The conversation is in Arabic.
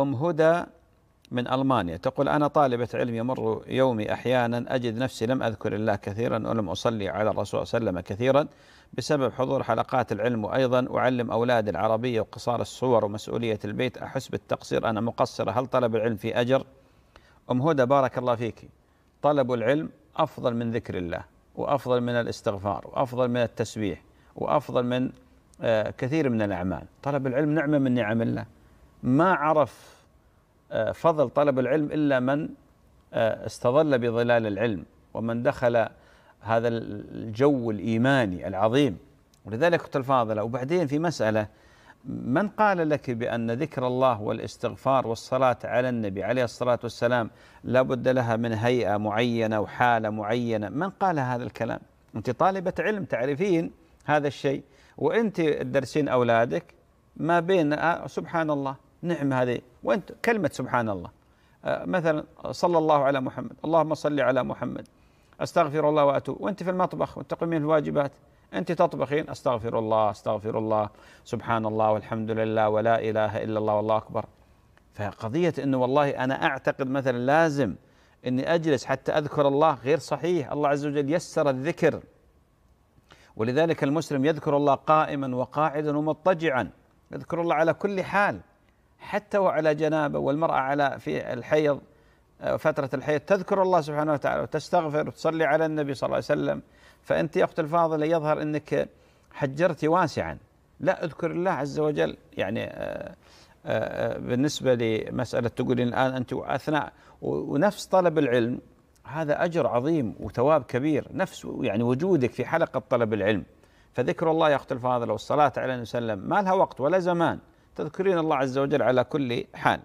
أم هدى من ألمانيا تقول أنا طالبة علم يمر يومي أحيانا أجد نفسي لم أذكر الله كثيرا ولم أصلي على الرسول صلى الله عليه وسلم كثيرا بسبب حضور حلقات العلم وأيضا أعلم أولادي العربية وقصار الصور ومسؤولية البيت أحس بالتقصير أنا مقصرة هل طلب العلم في أجر؟ أم هدى بارك الله فيك طلب العلم أفضل من ذكر الله وأفضل من الاستغفار وأفضل من التسبيح وأفضل من آه، كثير من الأعمال طلب العلم نعمة من نعم الله ما عرف آه، فضل طلب العلم الا من آه، استظل بظلال العلم ومن دخل هذا الجو الايماني العظيم ولذلك قلت الفاضله وبعدين في مساله من قال لك بأن ذكر الله والاستغفار والصلاة على النبي عليه الصلاة والسلام لابد لها من هيئة معينة وحالة معينة من قال هذا الكلام أنت طالبة علم تعرفين هذا الشيء وأنت تدرسين أولادك ما بين آه، سبحان الله نعم هذه وانت كلمه سبحان الله آه، مثلا صلى الله على محمد اللهم صل على محمد استغفر الله واتوب وانت في المطبخ وتقومين الواجبات انت تطبخين استغفر الله استغفر الله سبحان الله والحمد لله ولا اله الا الله والله اكبر فقضيه انه والله انا اعتقد مثلا لازم اني اجلس حتى اذكر الله غير صحيح الله عز وجل يسر الذكر ولذلك المسلم يذكر الله قائما وقاعدا ومضطجعا يذكر الله على كل حال حتى وعلى جنابه والمرأة على في الحيض آه، فترة الحيض تذكر الله سبحانه وتعالى وتستغفر وتصلي على النبي صلى الله عليه وسلم فأنت يا أخت الفاضلة يظهر أنك حجرتي واسعا لا أذكر الله عز وجل يعني آه، آه، بالنسبة لمسألة تقولين الآن أنت أثناء ونفس طلب العلم هذا أجر عظيم وثواب كبير نفس يعني وجودك في حلقة طلب العلم فذكر الله يا أخت الفاضلة والصلاة على النبي صلى الله عليه وسلم ما لها وقت ولا زمان تذكرين الله عز وجل على كل حال